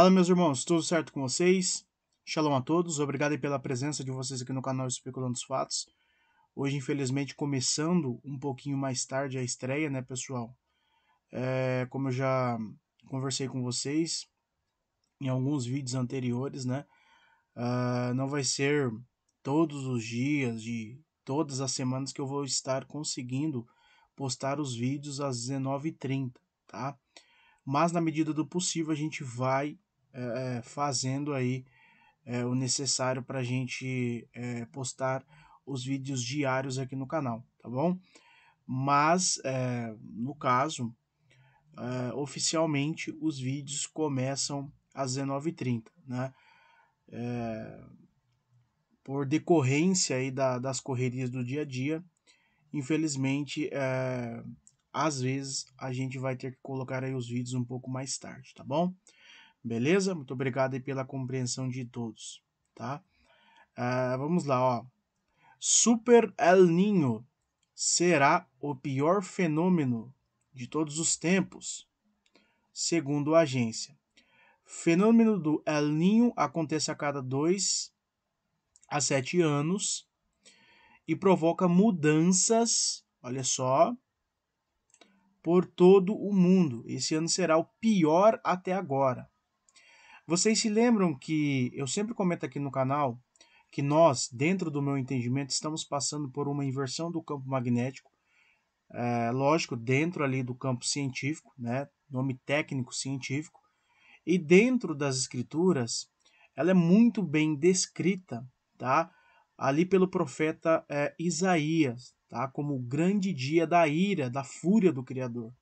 Fala, meus irmãos, tudo certo com vocês? Shalom a todos, obrigado pela presença de vocês aqui no canal Especulando os Fatos. Hoje, infelizmente, começando um pouquinho mais tarde a estreia, né, pessoal? É, como eu já conversei com vocês em alguns vídeos anteriores, né? Uh, não vai ser todos os dias, de todas as semanas que eu vou estar conseguindo postar os vídeos às 19h30, tá? Mas na medida do possível a gente vai é, fazendo aí é, o necessário para a gente é, postar os vídeos diários aqui no canal, tá bom? Mas, no caso, oficialmente os vídeos começam às 19h30, né? por decorrência aí da, das correrias do dia a dia, infelizmente, às vezes a gente vai ter que colocar aí os vídeos um pouco mais tarde, tá bom? Beleza? Muito obrigado aí pela compreensão de todos, tá? Uh, vamos lá, ó. Super El Ninho será o pior fenômeno de todos os tempos, segundo a agência. Fenômeno do El Ninho acontece a cada dois a sete anos e provoca mudanças, olha só, por todo o mundo. Esse ano será o pior até agora. Vocês se lembram que eu sempre comento aqui no canal que nós, dentro do meu entendimento, estamos passando por uma inversão do campo magnético, é, lógico, dentro ali do campo científico, né, nome técnico científico, e dentro das escrituras, ela é muito bem descrita, tá? Ali pelo profeta é, Isaías, tá? Como o grande dia da ira, da fúria do Criador.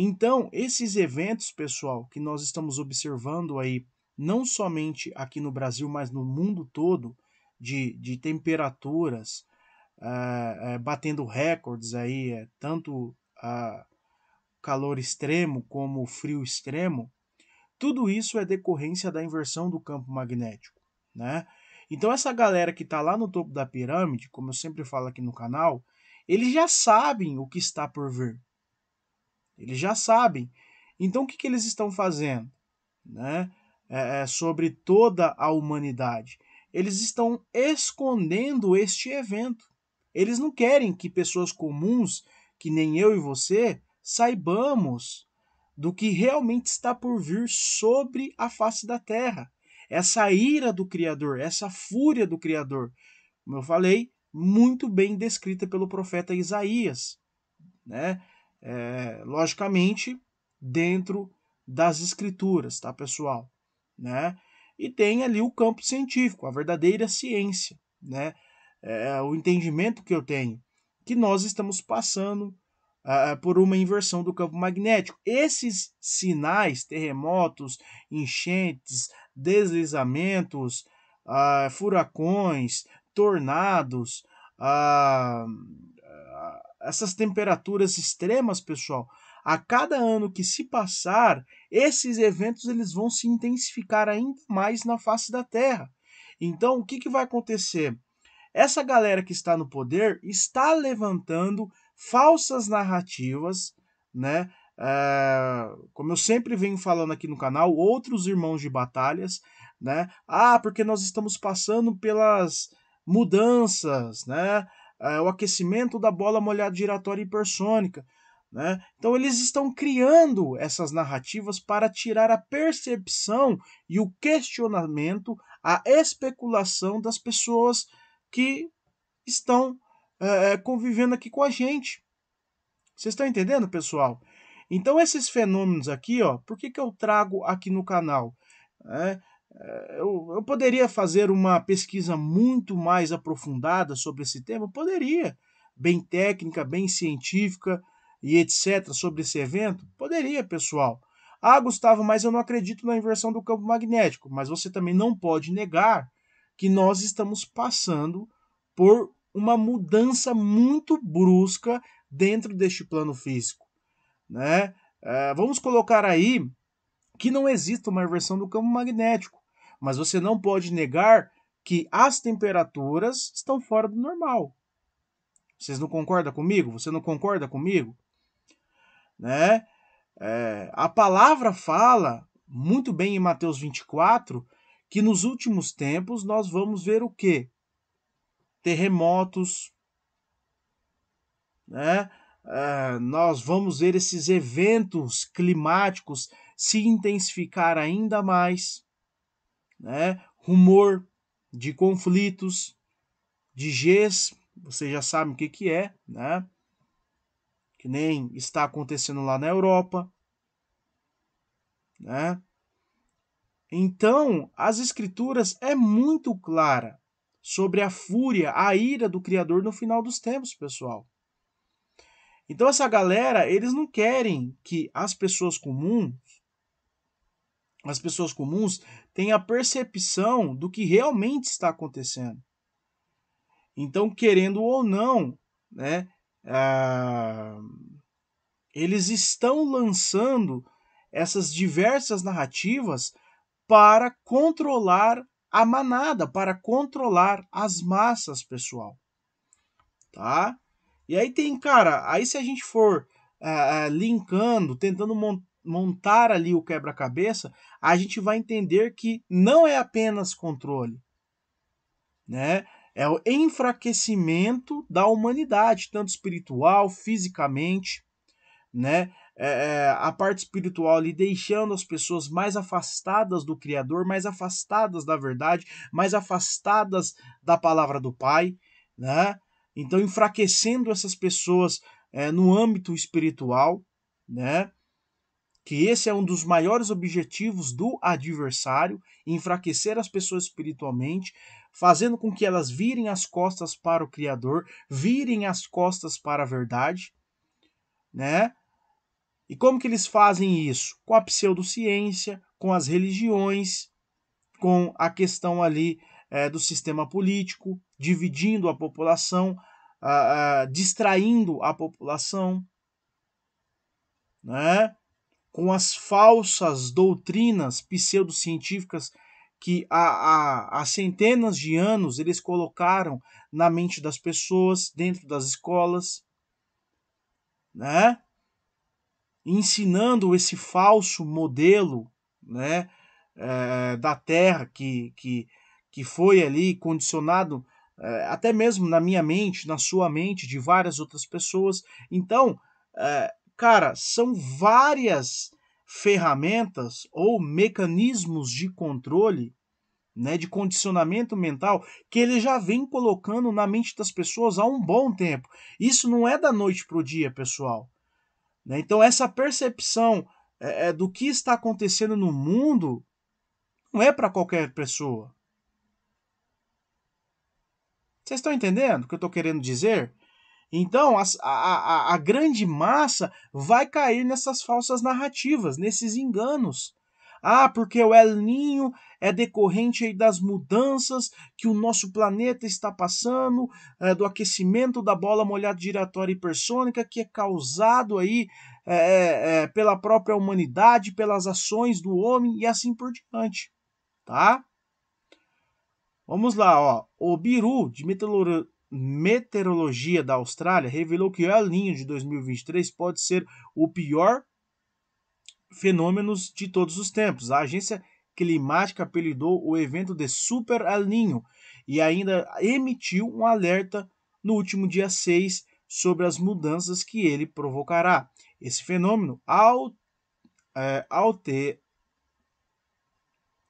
Então, esses eventos, pessoal, que nós estamos observando aí, não somente aqui no Brasil, mas no mundo todo, de, de temperaturas uh, uh, batendo recordes aí, uh, tanto calor extremo como frio extremo, tudo isso é decorrência da inversão do campo magnético, né? Então essa galera que está lá no topo da pirâmide, como eu sempre falo aqui no canal, eles já sabem o que está por vir. Eles já sabem. Então o que, que eles estão fazendo né? É, é, sobre toda a humanidade? Eles estão escondendo este evento. Eles não querem que pessoas comuns, que nem eu e você, saibamos do que realmente está por vir sobre a face da terra. Essa ira do Criador, essa fúria do Criador, como eu falei, muito bem descrita pelo profeta Isaías. Né? é, logicamente, dentro das escrituras, tá, pessoal? Né? E tem ali o campo científico, a verdadeira ciência, né? É, é o entendimento que eu tenho, que nós estamos passando uh, por uma inversão do campo magnético. Esses sinais, terremotos, enchentes, deslizamentos, uh, furacões, tornados, uh, essas temperaturas extremas, pessoal, a cada ano que se passar, esses eventos eles vão se intensificar ainda mais na face da Terra. Então, o que, que vai acontecer? Essa galera que está no poder está levantando falsas narrativas, né? É, como eu sempre venho falando aqui no canal, outros irmãos de batalhas, né? Ah, porque nós estamos passando pelas mudanças, né? É, o aquecimento da bola molhada giratória hipersônica. Né? Então eles estão criando essas narrativas para tirar a percepção e o questionamento, a especulação das pessoas que estão é, é, convivendo aqui com a gente. Vocês estão entendendo, pessoal? Então esses fenômenos aqui, ó, por que, que eu trago aqui no canal? É, é, eu, eu, poderia fazer uma pesquisa muito mais aprofundada sobre esse tema? Poderia, bem técnica, bem científica e etc., sobre esse evento? Poderia, pessoal. Ah, Gustavo, mas eu não acredito na inversão do campo magnético. Mas você também não pode negar que nós estamos passando por uma mudança muito brusca dentro deste plano físico. Né? É, vamos colocar aí que não exista uma inversão do campo magnético mas você não pode negar que as temperaturas estão fora do normal. Vocês não concordam comigo? Você não concorda comigo? Né? É, a palavra fala muito bem em Mateus 24 que nos últimos tempos nós vamos ver o quê? Terremotos, né? É, nós vamos ver esses eventos climáticos se intensificar ainda mais né? rumor de conflitos, de Gs, vocês já sabem o que, que é, né? que nem está acontecendo lá na Europa. Né? Então, as escrituras é muito clara sobre a fúria, a ira do Criador no final dos tempos, pessoal. Então essa galera, eles não querem que as pessoas comuns as pessoas comuns têm a percepção do que realmente está acontecendo. Então, querendo ou não, né, ah, eles estão lançando essas diversas narrativas para controlar a manada, para controlar as massas, pessoal. Tá? E aí tem, cara, aí se a gente for ah, ah, linkando, tentando montar montar ali o quebra-cabeça, a gente vai entender que não é apenas controle, né? É o enfraquecimento da humanidade, tanto espiritual, fisicamente, né? É, é, a parte espiritual ali deixando as pessoas mais afastadas do Criador, mais afastadas da verdade, mais afastadas da palavra do Pai, né? Então enfraquecendo essas pessoas é, no âmbito espiritual, né? que esse é um dos maiores objetivos do adversário, enfraquecer as pessoas espiritualmente, fazendo com que elas virem as costas para o Criador, virem as costas para a verdade, né? E como que eles fazem isso? Com a pseudociência, com as religiões, com a questão ali é, do sistema político, dividindo a população, a ah, ah, distraindo a população, né? com as falsas doutrinas pseudocientíficas que há, há, há centenas de anos eles colocaram na mente das pessoas, dentro das escolas, né? ensinando esse falso modelo né, é, da Terra que, que, que foi ali condicionado é, até mesmo na minha mente, na sua mente, de várias outras pessoas. Então, é, Cara, são várias ferramentas ou mecanismos de controle, né, de condicionamento mental que ele já vem colocando na mente das pessoas há um bom tempo. Isso não é da noite pro dia, pessoal. Né? Então essa percepção é, é do que está acontecendo no mundo não é para qualquer pessoa. Vocês estão entendendo o que eu estou querendo dizer? Então, a, a, a grande massa vai cair nessas falsas narrativas, nesses enganos. Ah, porque o El Ninho é decorrente das mudanças que o nosso planeta está passando, é, do aquecimento da bola molhada giratória hipersônica, que é causado aí é, é, pela própria humanidade, pelas ações do homem e assim por diante, tá? Vamos lá, ó. O Biru, de meteorologia Meteorologia da Austrália revelou que El Niño de 2023 pode ser o pior fenômeno de todos os tempos. A agência climática apelidou o evento de Super El Niño e ainda emitiu um alerta no último dia 6 sobre as mudanças que ele provocará. Esse fenômeno ao, é, ao ter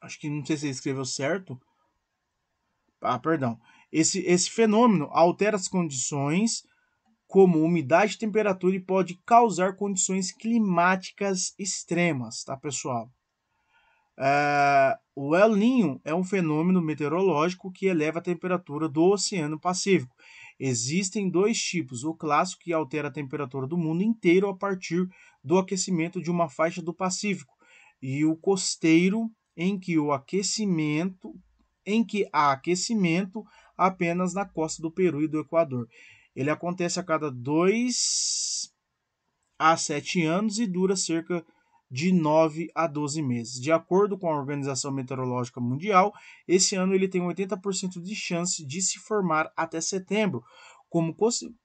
acho que não sei se ele escreveu certo. Ah, perdão. Esse, esse fenômeno altera as condições como umidade e temperatura e pode causar condições climáticas extremas, tá, pessoal? Uh, o El Ninho é um fenômeno meteorológico que eleva a temperatura do Oceano Pacífico. Existem dois tipos: o clássico, que altera a temperatura do mundo inteiro a partir do aquecimento de uma faixa do Pacífico, e o costeiro, em que o aquecimento, em que há aquecimento apenas na costa do Peru e do Equador. Ele acontece a cada 2 a 7 anos e dura cerca de 9 a 12 meses. De acordo com a Organização Meteorológica Mundial, esse ano ele tem 80% de chance de se formar até setembro, como,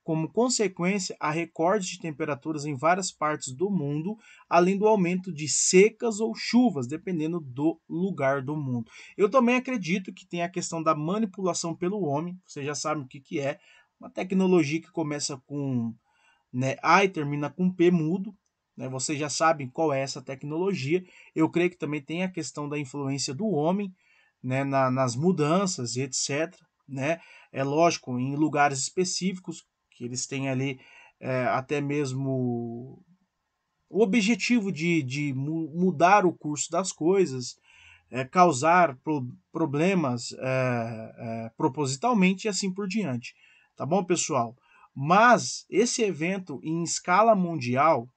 como consequência a recordes de temperaturas em várias partes do mundo, além do aumento de secas ou chuvas, dependendo do lugar do mundo. Eu também acredito que tem a questão da manipulação pelo homem, vocês já sabem o que, que é, uma tecnologia que começa com né, A e termina com P mudo, né, vocês já sabem qual é essa tecnologia. Eu creio que também tem a questão da influência do homem né, na, nas mudanças e etc. Né? é lógico, em lugares específicos, que eles têm ali é, até mesmo o objetivo de, de mudar o curso das coisas, é, causar pro, problemas é, é, propositalmente e assim por diante. Tá bom, pessoal? Mas esse evento em escala mundial,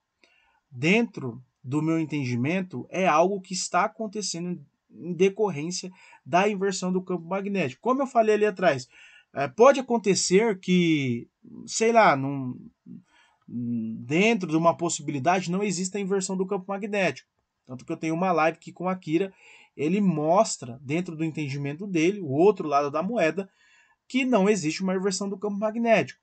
dentro do meu entendimento, é algo que está acontecendo em decorrência da inversão do campo magnético. Como eu falei ali atrás, é, pode acontecer que, sei lá, num, dentro de uma possibilidade não exista a inversão do campo magnético. Tanto que eu tenho uma live que com a Akira ele mostra, dentro do entendimento dele, o outro lado da moeda, que não existe uma inversão do campo magnético.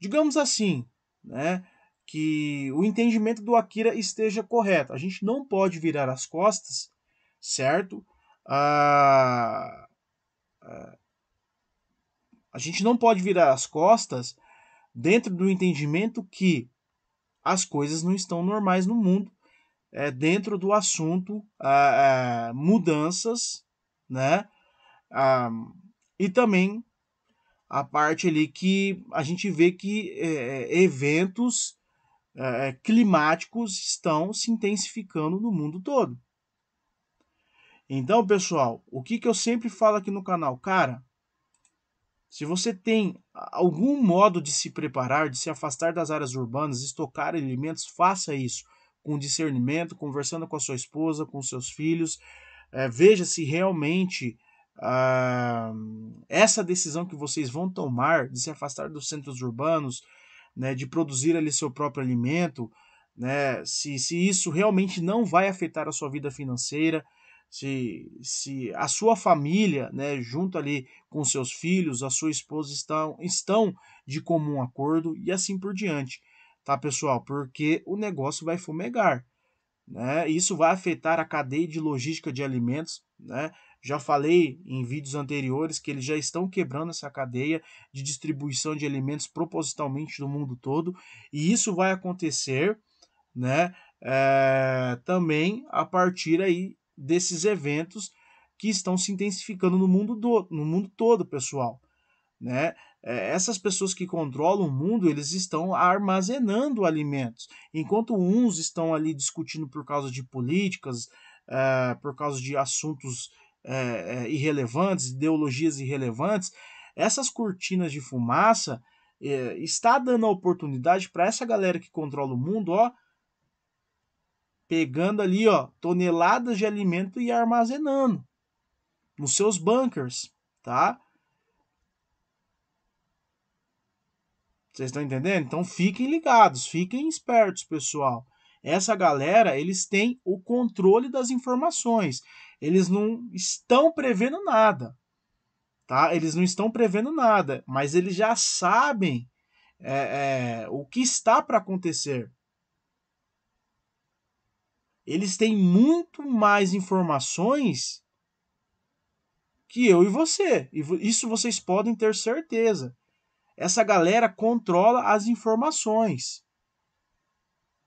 Digamos assim, né, que o entendimento do Akira esteja correto. A gente não pode virar as costas, certo? ah, ah a gente não pode virar as costas dentro do entendimento que as coisas não estão normais no mundo, é, dentro do assunto ah, ah mudanças, né? Ah, e também a parte ali que a gente vê que é, é eventos é, é, climáticos estão se intensificando no mundo todo. Então, pessoal, o que, que eu sempre falo aqui no canal? Cara, se você tem algum modo de se preparar, de se afastar das áreas urbanas, estocar alimentos, faça isso com discernimento, conversando com a sua esposa, com seus filhos. É, veja se realmente ah, essa decisão que vocês vão tomar de se afastar dos centros urbanos, né, de produzir ali seu próprio alimento, né, se, se isso realmente não vai afetar a sua vida financeira, se, se a sua família, né, junto ali com seus filhos, a sua esposa estão, estão de comum acordo e assim por diante, tá, pessoal? Porque o negócio vai fumegar, né? Isso vai afetar a cadeia de logística de alimentos, né? Já falei em vídeos anteriores que eles já estão quebrando essa cadeia de distribuição de alimentos propositalmente no mundo todo, e isso vai acontecer, né? É, também a partir aí desses eventos que estão se intensificando no mundo, do, no mundo todo, pessoal. Né? É, essas pessoas que controlam o mundo, eles estão armazenando alimentos, enquanto uns estão ali discutindo por causa de políticas, é, por causa de assuntos é, é irrelevantes, ideologias irrelevantes, essas cortinas de fumaça é, está dando a oportunidade para essa galera que controla o mundo, ó, pegando ali, ó, toneladas de alimento e armazenando nos seus bunkers, tá? Vocês estão entendendo? Então fiquem ligados, fiquem espertos, pessoal. Essa galera, eles têm o controle das informações. Eles não estão prevendo nada, tá? Eles não estão prevendo nada, mas eles já sabem é, é, o que está para acontecer eles têm muito mais informações que eu e você. Isso vocês podem ter certeza. Essa galera controla as informações.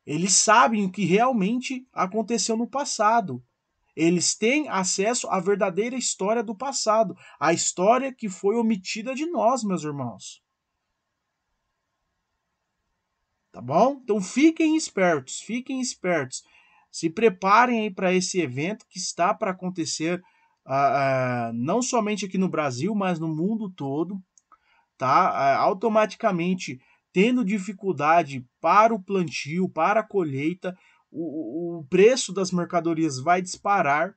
Eles sabem o que realmente aconteceu no passado. Eles têm acesso à verdadeira história do passado, a história que foi omitida de nós, meus irmãos. Tá bom? Então fiquem espertos, fiquem espertos. Se preparem aí para esse evento que está para acontecer uh, uh, não somente aqui no Brasil, mas no mundo todo, tá? Uh, automaticamente tendo dificuldade para o plantio, para a colheita, o, o preço das mercadorias vai disparar,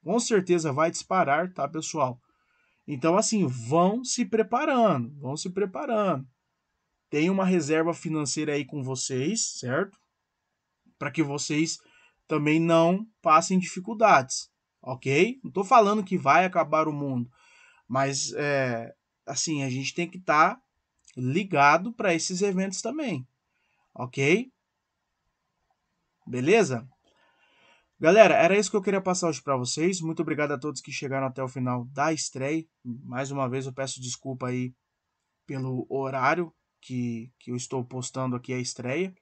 com certeza vai disparar, tá, pessoal? Então, assim, vão se preparando, vão se preparando. Tem uma reserva financeira aí com vocês, certo? Para que vocês também não passem dificuldades, ok? Não estou falando que vai acabar o mundo, mas é, assim a gente tem que estar tá ligado para esses eventos também, ok? Beleza? Galera, era isso que eu queria passar hoje para vocês. Muito obrigado a todos que chegaram até o final da estreia. Mais uma vez eu peço desculpa aí pelo horário que, que eu estou postando aqui a estreia.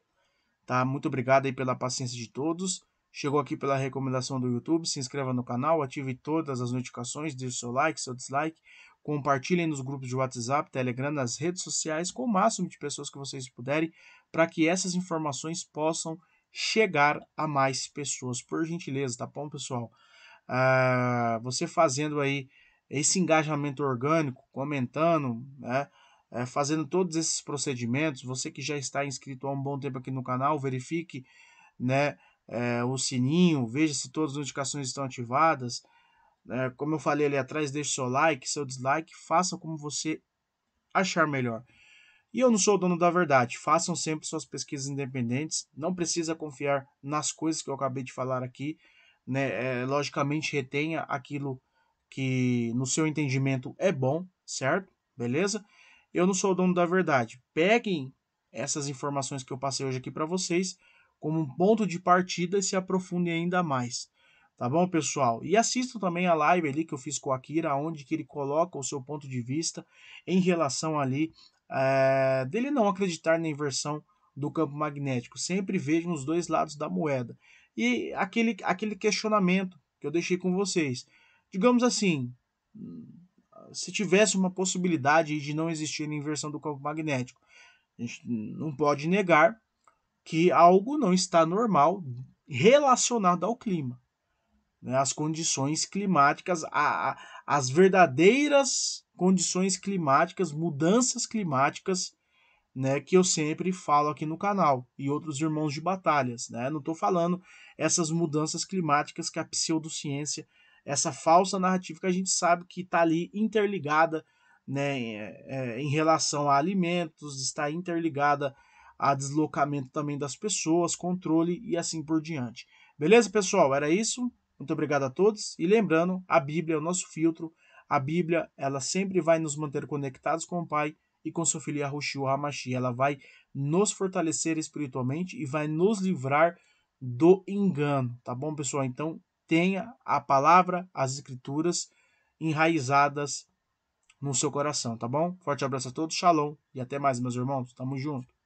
Tá? Muito obrigado aí pela paciência de todos. Chegou aqui pela recomendação do YouTube, se inscreva no canal, ative todas as notificações, deixe seu like, seu dislike, compartilhem nos grupos de WhatsApp, Telegram, nas redes sociais, com o máximo de pessoas que vocês puderem, para que essas informações possam chegar a mais pessoas, por gentileza, tá bom, pessoal? Ah, você fazendo aí esse engajamento orgânico, comentando, né? É, fazendo todos esses procedimentos, você que já está inscrito há um bom tempo aqui no canal, verifique, né? é, o sininho, veja se todas as notificações estão ativadas. É, como eu falei ali atrás, deixe seu like, seu dislike, faça como você achar melhor. E eu não sou o dono da verdade, façam sempre suas pesquisas independentes, não precisa confiar nas coisas que eu acabei de falar aqui, né? É, logicamente retenha aquilo que no seu entendimento é bom, certo? Beleza? Eu não sou o dono da verdade. Peguem essas informações que eu passei hoje aqui para vocês como um ponto de partida e se aprofundem ainda mais. Tá bom, pessoal? E assistam também a live ali que eu fiz com o Akira, onde que ele coloca o seu ponto de vista em relação ali é, dele não acreditar na inversão do campo magnético. Sempre vejam os dois lados da moeda. E aquele, aquele questionamento que eu deixei com vocês. Digamos assim, se tivesse uma possibilidade de não existir a inversão do campo magnético, a gente não pode negar que algo não está normal relacionado ao clima. Né? As condições climáticas, a, a, as verdadeiras condições climáticas, mudanças climáticas, né, que eu sempre falo aqui no canal e outros irmãos de batalhas, né? Não estou falando essas mudanças climáticas que a pseudociência, essa falsa narrativa que a gente sabe que está ali interligada, né, é, é, em relação a alimentos, está interligada a deslocamento também das pessoas, controle e assim por diante. Beleza, pessoal? Era isso. Muito obrigado a todos. E lembrando, a Bíblia é o nosso filtro. A Bíblia, ela sempre vai nos manter conectados com o Pai e com sua filha Roshio Hamashi. Ela vai nos fortalecer espiritualmente e vai nos livrar do engano, tá bom, pessoal? Então, tenha a palavra, as escrituras enraizadas no seu coração, tá bom? Forte abraço a todos, shalom e até mais, meus irmãos. Tamo junto.